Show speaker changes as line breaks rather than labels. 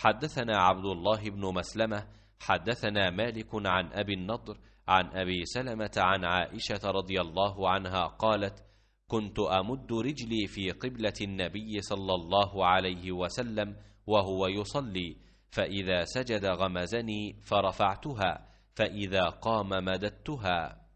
حدثنا عبد الله بن مسلمة حدثنا مالك عن أبي النضر عن أبي سلمة عن عائشة رضي الله عنها قالت كنت أمد رجلي في قبلة النبي صلى الله عليه وسلم وهو يصلي فإذا سجد غمزني فرفعتها فإذا قام مددتها